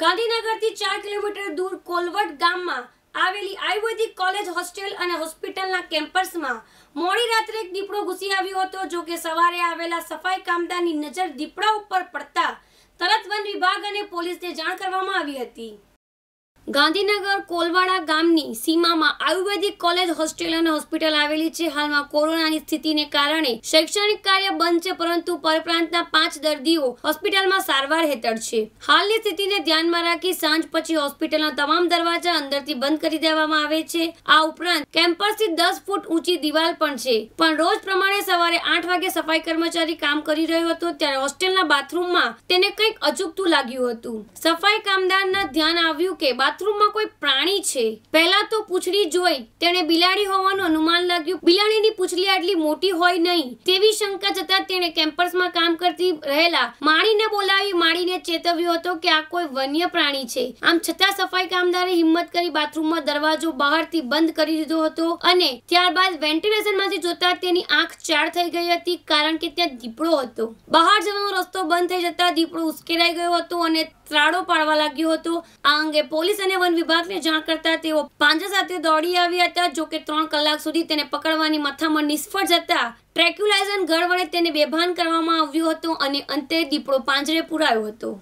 ગાંધીનગરથી ચાર કિલોમીટર દૂર કોલવટ ગામમાં આવેલી આયુર્વેદિક કોલેજ હોસ્ટેલ અને હોસ્પિટલના કેમ્પસમાં મોડી રાત્રે એક દીપડો ઘૂસી આવ્યો હતો જો કે સવારે આવેલા સફાઈ કામદારની નજર દીપડા ઉપર પડતા તરત વન વિભાગ અને પોલીસને જાણ કરવામાં આવી હતી ગાંધીનગર કોલવાડા ગામની સીમામાં આયુર્વેદિક કોલેજ હોસ્ટેલ અને હોસ્પિટલ આવેલી છે હાલમાં કોરોનાની સ્થિતિને કારણે શૈક્ષણિક કાર્ય બંધ છે પરંતુ પરપ્રાંતના પાંચ દર્દીઓ હોસ્પિટલમાં સારવાર હેઠળ છે હાલની સ્થિતિને ધ્યાનમાં રાખી સાંજ પછી હોસ્પિટલના તમામ દરવાજા અંદરથી બંધ કરી દેવામાં આવે છે આ ઉપરાંત કેમ્પસથી દસ ફૂટ ઊંચી દિવાલ પણ છે પણ રોજ પ્રમાણે સવારે આઠ વાગે સફાઈ કર્મચારી કામ કરી રહ્યો હતો ત્યારે હોસ્ટેલના બાથરૂમમાં તેને કંઈક અચૂકતું લાગ્યું હતું સફાઈ કામદારના ધ્યાન આવ્યું કે બાથ બાથરૂમમાં કોઈ પ્રાણી છે પહેલા તો પૂંછડી જોઈ તેણે બિલાડી હોવાનું અનુમાન લાગ્યું બિલાડીની પૂંછડી આટલી મોટી હોય નહીં તેવી શંકા જતા તેણે કેમ્પસમાં કામ કરતી રહેલા માળીને બોલાવી માળીને ચેતવ્યો હતો કે આ કોઈ વન્ય પ્રાણી છે આમ છતાં સફાઈ કામદારે હિંમત કરી બાથરૂમમાં દરવાજો બહારથી બંધ કરી દીધો હતો અને ત્યારબાદ વેન્ટિલેશનમાંથી જોતા તેની આંખ ચાર થઈ ગઈ હતી કારણ કે ત્યાં દીપડો હતો બહાર જવાનો રસ્તો બંધ થઈ જતા દીપડો ઉશ્કેરાઈ ગયો હતો અને ત્રાડો પાડવા લાગ્યો હતો આ અંગે પોલીસ અને વન વિભાગને જાણ કરતા તેઓ પાંજરા સાથે દોડી આવ્યા હતા જો કે ત્રણ કલાક સુધી તેને પકડવાની મથામણ નિષ્ફળ જતા ટ્રેક્યુલાઇઝન ગળ વડે તેને બેભાન કરવામાં આવ્યું હતું અને અંતે દીપડો પાંજરે પુરાયો હતો